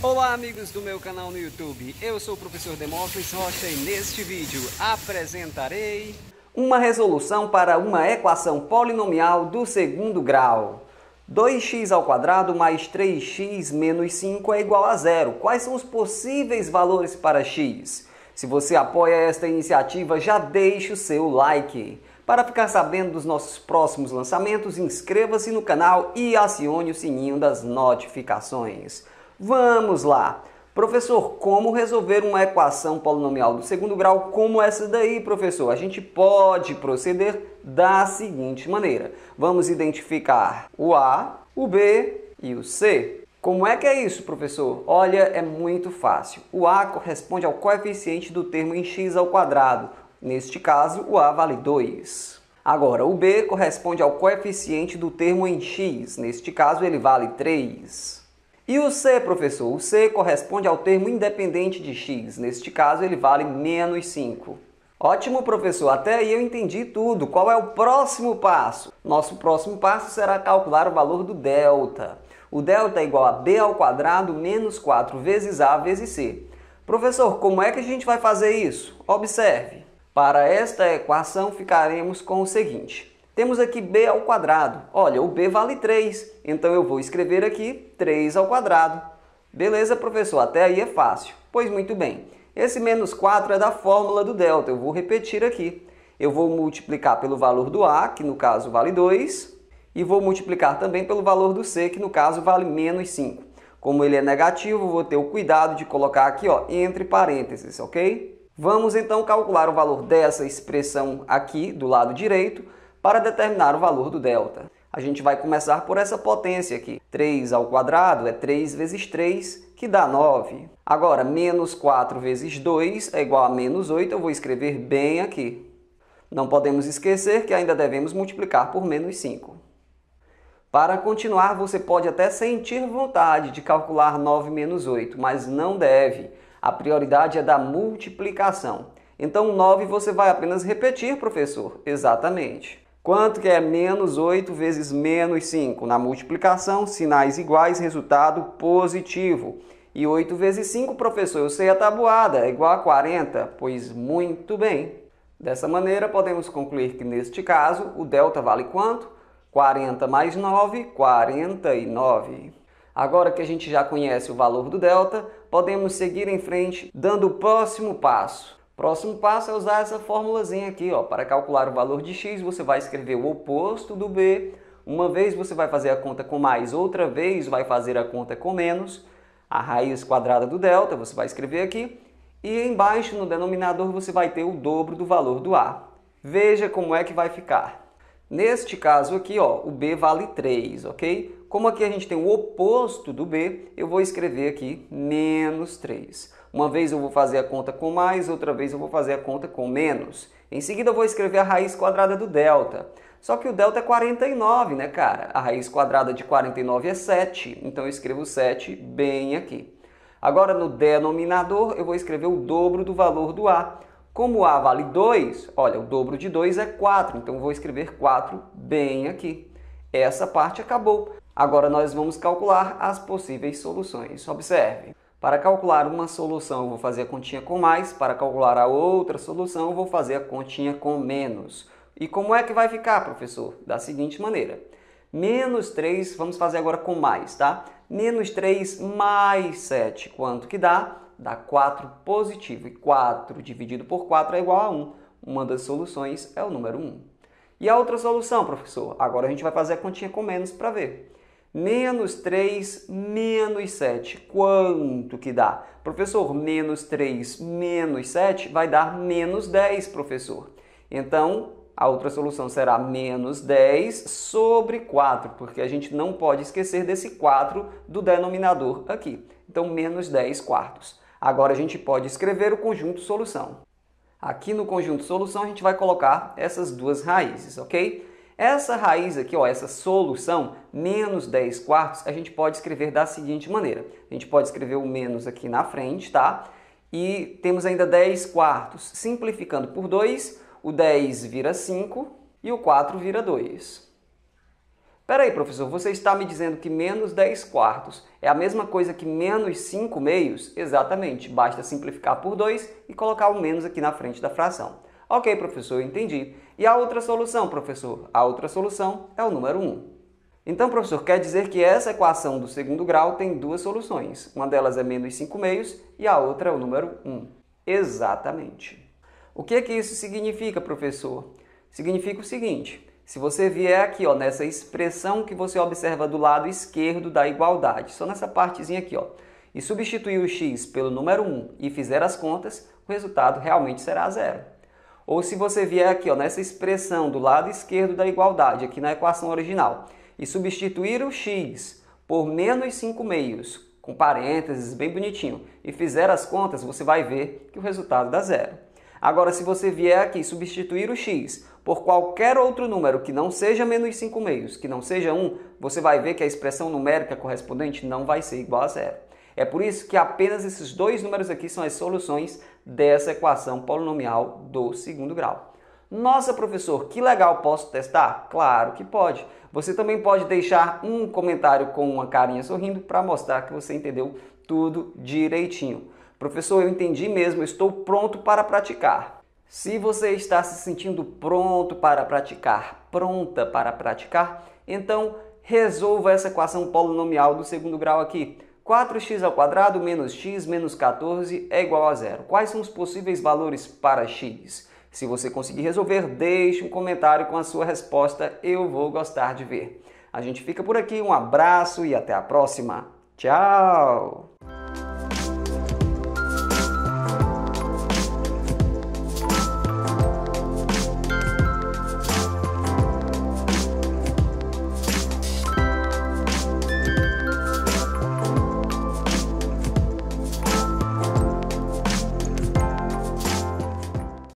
Olá amigos do meu canal no YouTube, eu sou o professor Demócles Rocha e neste vídeo apresentarei uma resolução para uma equação polinomial do segundo grau. 2x ao quadrado mais 3x menos 5 é igual a zero. Quais são os possíveis valores para x? Se você apoia esta iniciativa, já deixe o seu like. Para ficar sabendo dos nossos próximos lançamentos, inscreva-se no canal e acione o sininho das notificações. Vamos lá! Professor, como resolver uma equação polinomial do segundo grau como essa daí, professor? A gente pode proceder da seguinte maneira. Vamos identificar o A, o B e o C. Como é que é isso, professor? Olha, é muito fácil. O A corresponde ao coeficiente do termo em x ao quadrado. Neste caso, o A vale 2. Agora, o B corresponde ao coeficiente do termo em x. Neste caso, ele vale 3. E o C, professor? O C corresponde ao termo independente de x. Neste caso, ele vale menos 5. Ótimo, professor. Até aí eu entendi tudo. Qual é o próximo passo? Nosso próximo passo será calcular o valor do delta. O delta é igual a b ao quadrado menos 4 vezes a vezes c. Professor, como é que a gente vai fazer isso? Observe. Para esta equação, ficaremos com o seguinte. Temos aqui b ao quadrado. Olha, o b vale 3, então eu vou escrever aqui 3 ao quadrado. Beleza, professor, até aí é fácil. Pois muito bem, esse menos 4 é da fórmula do delta, eu vou repetir aqui. Eu vou multiplicar pelo valor do a, que no caso vale 2, e vou multiplicar também pelo valor do c, que no caso vale menos 5. Como ele é negativo, vou ter o cuidado de colocar aqui ó, entre parênteses, ok? Vamos então calcular o valor dessa expressão aqui do lado direito para determinar o valor do delta. A gente vai começar por essa potência aqui. 3 ao quadrado é 3 vezes 3, que dá 9. Agora, menos 4 vezes 2 é igual a menos 8, eu vou escrever bem aqui. Não podemos esquecer que ainda devemos multiplicar por menos 5. Para continuar, você pode até sentir vontade de calcular 9 menos 8, mas não deve. A prioridade é da multiplicação. Então, 9 você vai apenas repetir, professor. Exatamente. Quanto que é menos 8 vezes menos 5? Na multiplicação, sinais iguais, resultado positivo. E 8 vezes 5, professor, eu sei a tabuada, é igual a 40? Pois muito bem. Dessa maneira, podemos concluir que neste caso, o delta vale quanto? 40 mais 9, 49. Agora que a gente já conhece o valor do delta, podemos seguir em frente dando o próximo passo. Próximo passo é usar essa formulazinha aqui, ó. Para calcular o valor de x, você vai escrever o oposto do b. Uma vez você vai fazer a conta com mais, outra vez vai fazer a conta com menos. A raiz quadrada do delta, você vai escrever aqui. E embaixo, no denominador, você vai ter o dobro do valor do a. Veja como é que vai ficar. Neste caso aqui, ó, o b vale 3, ok? Como aqui a gente tem o oposto do b, eu vou escrever aqui menos 3. Uma vez eu vou fazer a conta com mais, outra vez eu vou fazer a conta com menos. Em seguida eu vou escrever a raiz quadrada do delta. Só que o delta é 49, né, cara? A raiz quadrada de 49 é 7, então eu escrevo 7 bem aqui. Agora no denominador eu vou escrever o dobro do valor do a. Como a vale 2, olha, o dobro de 2 é 4, então eu vou escrever 4 bem aqui. Essa parte acabou. Agora nós vamos calcular as possíveis soluções. Observe. Para calcular uma solução, eu vou fazer a continha com mais. Para calcular a outra solução, eu vou fazer a continha com menos. E como é que vai ficar, professor? Da seguinte maneira. Menos 3, vamos fazer agora com mais, tá? Menos 3 mais 7, quanto que dá? Dá 4 positivo. E 4 dividido por 4 é igual a 1. Uma das soluções é o número 1. E a outra solução, professor? Agora a gente vai fazer a continha com menos para ver. Menos 3, menos 7. Quanto que dá? Professor, menos 3 menos 7 vai dar menos 10, professor. Então, a outra solução será menos 10 sobre 4, porque a gente não pode esquecer desse 4 do denominador aqui. Então, menos 10 quartos. Agora, a gente pode escrever o conjunto solução. Aqui no conjunto solução, a gente vai colocar essas duas raízes, ok? Ok. Essa raiz aqui, ó, essa solução, menos 10 quartos, a gente pode escrever da seguinte maneira. A gente pode escrever o menos aqui na frente, tá? E temos ainda 10 quartos. Simplificando por 2, o 10 vira 5 e o 4 vira 2. Espera aí, professor, você está me dizendo que menos 10 quartos é a mesma coisa que menos 5 meios? Exatamente, basta simplificar por 2 e colocar o menos aqui na frente da fração. Ok, professor, entendi. E a outra solução, professor? A outra solução é o número 1. Então, professor, quer dizer que essa equação do segundo grau tem duas soluções. Uma delas é menos 5 meios e a outra é o número 1. Exatamente. O que, é que isso significa, professor? Significa o seguinte, se você vier aqui ó, nessa expressão que você observa do lado esquerdo da igualdade, só nessa partezinha aqui, ó, e substituir o x pelo número 1 e fizer as contas, o resultado realmente será zero. Ou se você vier aqui ó, nessa expressão do lado esquerdo da igualdade, aqui na equação original, e substituir o x por menos 5 meios, com parênteses bem bonitinho, e fizer as contas, você vai ver que o resultado dá zero. Agora, se você vier aqui substituir o x por qualquer outro número que não seja menos 5 meios, que não seja 1, você vai ver que a expressão numérica correspondente não vai ser igual a zero. É por isso que apenas esses dois números aqui são as soluções dessa equação polinomial do segundo grau. Nossa, professor, que legal, posso testar? Claro que pode. Você também pode deixar um comentário com uma carinha sorrindo para mostrar que você entendeu tudo direitinho. Professor, eu entendi mesmo, estou pronto para praticar. Se você está se sentindo pronto para praticar, pronta para praticar, então resolva essa equação polinomial do segundo grau aqui. 4x² menos x menos 14 é igual a zero. Quais são os possíveis valores para x? Se você conseguir resolver, deixe um comentário com a sua resposta. Eu vou gostar de ver. A gente fica por aqui. Um abraço e até a próxima. Tchau!